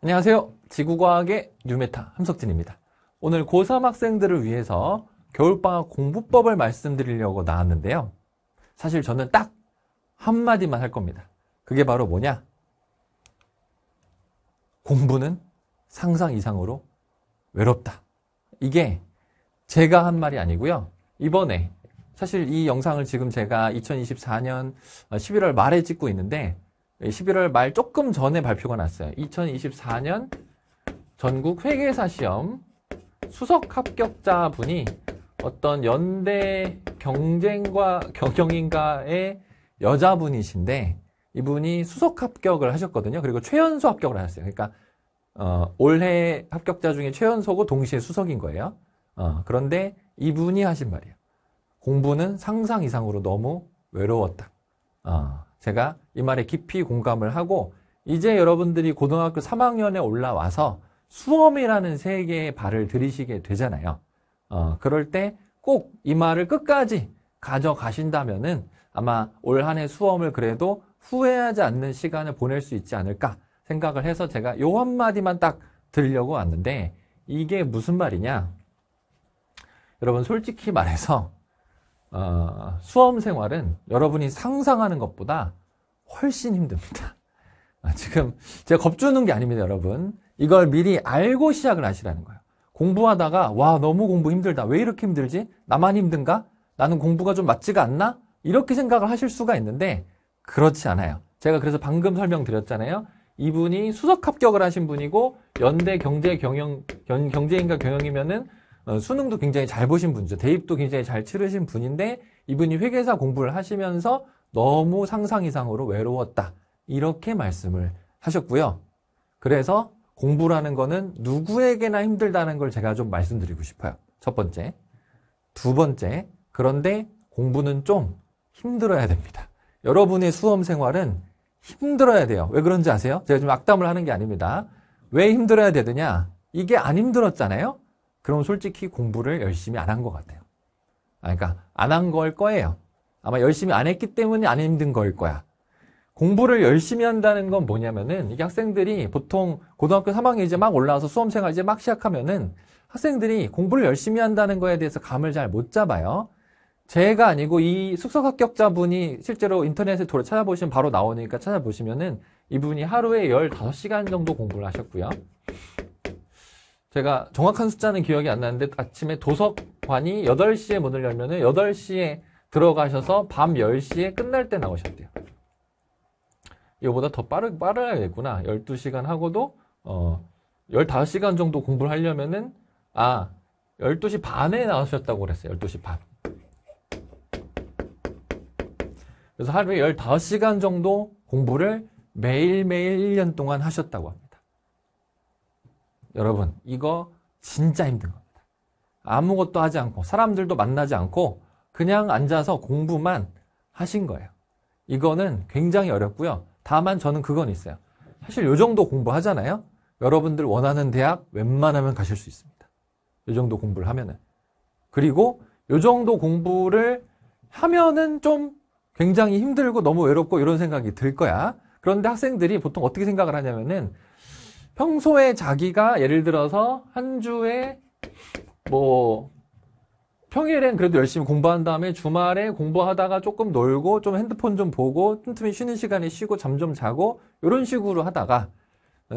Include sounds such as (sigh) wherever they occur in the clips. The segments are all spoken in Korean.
안녕하세요. 지구과학의 뉴메타 함석진입니다. 오늘 고3 학생들을 위해서 겨울방학 공부법을 말씀드리려고 나왔는데요. 사실 저는 딱 한마디만 할 겁니다. 그게 바로 뭐냐? 공부는 상상 이상으로 외롭다. 이게 제가 한 말이 아니고요. 이번에 사실 이 영상을 지금 제가 2024년 11월 말에 찍고 있는데 11월 말 조금 전에 발표가 났어요. 2024년 전국 회계사 시험 수석 합격자 분이 어떤 연대 경쟁과 경영인가의 여자분이신데 이분이 수석 합격을 하셨거든요. 그리고 최연소 합격을 하셨어요. 그러니까 어, 올해 합격자 중에 최연소고 동시에 수석인 거예요. 어, 그런데 이분이 하신 말이에요. 공부는 상상 이상으로 너무 외로웠다. 어, 제가 이 말에 깊이 공감을 하고 이제 여러분들이 고등학교 3학년에 올라와서 수험이라는 세계에 발을 들이시게 되잖아요. 어, 그럴 때 꼭 이 말을 끝까지 가져가신다면은 아마 올 한 해 수험을 그래도 후회하지 않는 시간을 보낼 수 있지 않을까 생각을 해서 제가 요 한마디만 딱들려고 왔는데 이게 무슨 말이냐? 여러분 솔직히 말해서 아, 수험 생활은 여러분이 상상하는 것보다 훨씬 힘듭니다. (laughs) 아, 지금 제가 겁주는 게 아닙니다, 여러분. 이걸 미리 알고 시작을 하시라는 거예요. 공부하다가 와 너무 공부 힘들다. 왜 이렇게 힘들지? 나만 힘든가? 나는 공부가 좀 맞지가 않나? 이렇게 생각을 하실 수가 있는데 그렇지 않아요. 제가 그래서 방금 설명드렸잖아요. 이분이 수석 합격을 하신 분이고 연대 경제 경영 경제인과 경영이면은 어, 수능도 굉장히 잘 보신 분이죠. 대입도 굉장히 잘 치르신 분인데 이분이 회계사 공부를 하시면서 너무 상상 이상으로 외로웠다. 이렇게 말씀을 하셨고요. 그래서 공부라는 거는 누구에게나 힘들다는 걸 제가 좀 말씀드리고 싶어요. 첫 번째. 두 번째. 그런데 공부는 좀 힘들어야 됩니다. 여러분의 수험 생활은 힘들어야 돼요. 왜 그런지 아세요? 제가 지금 악담을 하는 게 아닙니다. 왜 힘들어야 되느냐? 이게 안 힘들었잖아요? 그럼 솔직히 공부를 열심히 안 한 것 같아요. 아, 그러니까 안 한 걸 거예요. 아마 열심히 안 했기 때문에 안 힘든 걸 거야. 공부를 열심히 한다는 건 뭐냐면은 이게 학생들이 보통 고등학교 3학년 이제 막 올라와서 수험생활 이제 막 시작하면은 학생들이 공부를 열심히 한다는 거에 대해서 감을 잘 못 잡아요. 제가 아니고 이 숙석 합격자분이 실제로 인터넷에 돌아 찾아보시면 바로 나오니까 찾아보시면은 이분이 하루에 15시간 정도 공부를 하셨고요. 제가 정확한 숫자는 기억이 안 나는데 아침에 도서관이 8시에 문을 열면 은 8시에 들어가셔서 밤 10시에 끝날 때 나오셨대요. 이거보다 더 빠르, 빠르겠구나. 12시간 하고도 어, 15시간 정도 공부를 하려면은 아 12시 반에 나오셨다고 그랬어요. 12시 반. 그래서 하루에 15시간 정도 공부를 매일매일 1년 동안 하셨다고 합니다. 여러분 이거 진짜 힘든 겁니다. 아무것도 하지 않고 사람들도 만나지 않고 그냥 앉아서 공부만 하신 거예요. 이거는 굉장히 어렵고요. 다만 저는 그건 있어요. 사실 요 정도 공부하잖아요. 여러분들 원하는 대학 웬만하면 가실 수 있습니다. 요 정도 공부를 하면은. 그리고 요 정도 공부를 하면은 좀 굉장히 힘들고 너무 외롭고 이런 생각이 들 거야. 그런데 학생들이 보통 어떻게 생각을 하냐면은 평소에 자기가 예를 들어서 한 주에 뭐 평일엔 그래도 열심히 공부한 다음에 주말에 공부하다가 조금 놀고 좀 핸드폰 좀 보고 틈틈이 쉬는 시간에 쉬고 잠 좀 자고 이런 식으로 하다가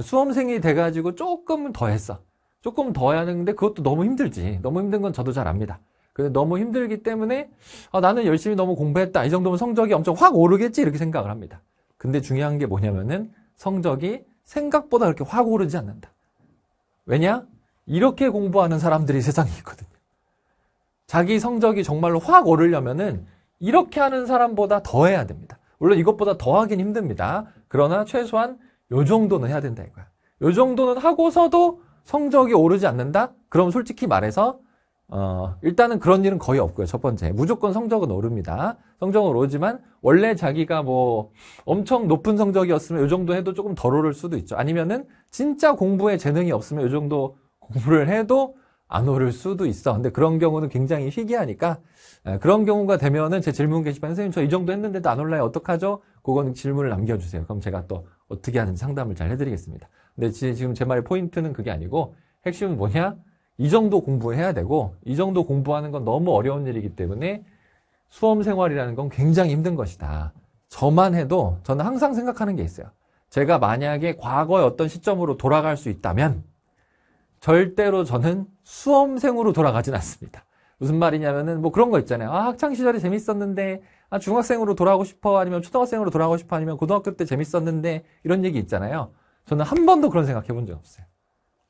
수험생이 돼가지고 조금 더 했어. 조금 더 하는데 그것도 너무 힘들지. 너무 힘든 건 저도 잘 압니다. 근데 너무 힘들기 때문에 아, 나는 열심히 너무 공부했다. 이 정도면 성적이 엄청 확 오르겠지 이렇게 생각을 합니다. 근데 중요한 게 뭐냐면은 성적이 생각보다 그렇게 확 오르지 않는다. 왜냐? 이렇게 공부하는 사람들이 세상에 있거든요. 자기 성적이 정말로 확 오르려면은 이렇게 하는 사람보다 더 해야 됩니다. 물론 이것보다 더 하긴 힘듭니다. 그러나 최소한 요 정도는 해야 된다 이거야. 요 정도는 하고서도 성적이 오르지 않는다? 그럼 솔직히 말해서 어, 일단은 그런 일은 거의 없고요. 첫 번째. 무조건 성적은 오릅니다. 성적은 오르지만, 원래 자기가 뭐, 엄청 높은 성적이었으면 요 정도 해도 조금 덜 오를 수도 있죠. 아니면은, 진짜 공부에 재능이 없으면 요 정도 공부를 해도 안 오를 수도 있어. 근데 그런 경우는 굉장히 희귀하니까, 에, 예, 그런 경우가 되면은 제 질문 게시판에 선생님, 저 이 정도 했는데도 안 올라요. 어떡하죠? 그건 질문을 남겨주세요. 그럼 제가 또 어떻게 하는지 상담을 잘 해드리겠습니다. 근데 지금 제 말의 포인트는 그게 아니고, 핵심은 뭐냐? 이 정도 공부해야 되고 이 정도 공부하는 건 너무 어려운 일이기 때문에 수험 생활이라는 건 굉장히 힘든 것이다. 저만 해도 저는 항상 생각하는 게 있어요. 제가 만약에 과거의 어떤 시점으로 돌아갈 수 있다면 절대로 저는 수험생으로 돌아가진 않습니다. 무슨 말이냐면은 뭐 그런 거 있잖아요. 아, 학창 시절이 재밌었는데 아, 중학생으로 돌아가고 싶어 아니면 초등학생으로 돌아가고 싶어 아니면 고등학교 때 재밌었는데 이런 얘기 있잖아요. 저는 한 번도 그런 생각해 본 적 없어요.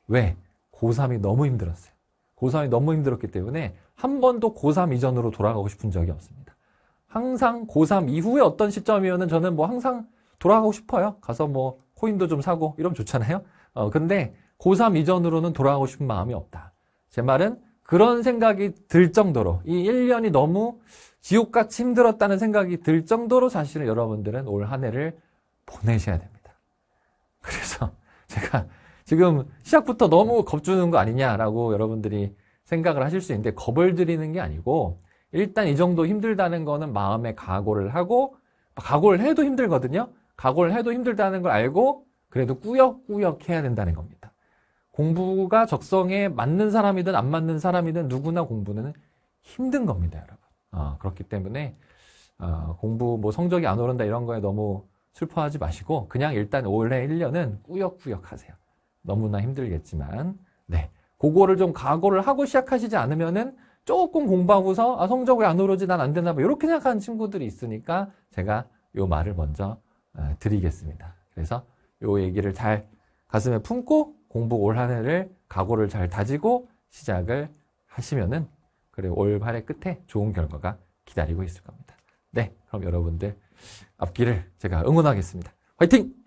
왜? 고3이 너무 힘들었어요. 고3이 너무 힘들었기 때문에 한 번도 고3 이전으로 돌아가고 싶은 적이 없습니다. 항상 고3 이후에 어떤 시점이면은 저는 뭐 항상 돌아가고 싶어요. 가서 뭐 코인도 좀 사고 이러면 좋잖아요. 어, 근데 고3 이전으로는 돌아가고 싶은 마음이 없다. 제 말은 그런 생각이 들 정도로 이 1년이 너무 지옥같이 힘들었다는 생각이 들 정도로 사실은 여러분들은 올 한 해를 보내셔야 됩니다. 그래서 (laughs) 제가 지금 시작부터 너무 겁주는 거 아니냐라고 여러분들이 생각을 하실 수 있는데 겁을 들이는 게 아니고 일단 이 정도 힘들다는 거는 마음에 각오를 하고 각오를 해도 힘들거든요. 각오를 해도 힘들다는 걸 알고 그래도 꾸역꾸역 해야 된다는 겁니다. 공부가 적성에 맞는 사람이든 안 맞는 사람이든 누구나 공부는 힘든 겁니다, 여러분. 어, 그렇기 때문에 어, 공부 뭐 성적이 안 오른다 이런 거에 너무 슬퍼하지 마시고 그냥 일단 올해 1년은 꾸역꾸역 하세요. 너무나 힘들겠지만 네 그거를 좀 각오를 하고 시작하시지 않으면은 조금 공부하고서 아 성적이 안 오르지 난 안 되나 봐 뭐 이렇게 생각하는 친구들이 있으니까 제가 요 말을 먼저 드리겠습니다. 그래서 요 얘기를 잘 가슴에 품고 공부 올 한 해를 각오를 잘 다지고 시작을 하시면은 그래 올 한해 끝에 좋은 결과가 기다리고 있을 겁니다. 네, 그럼 여러분들 앞길을 제가 응원하겠습니다. 화이팅!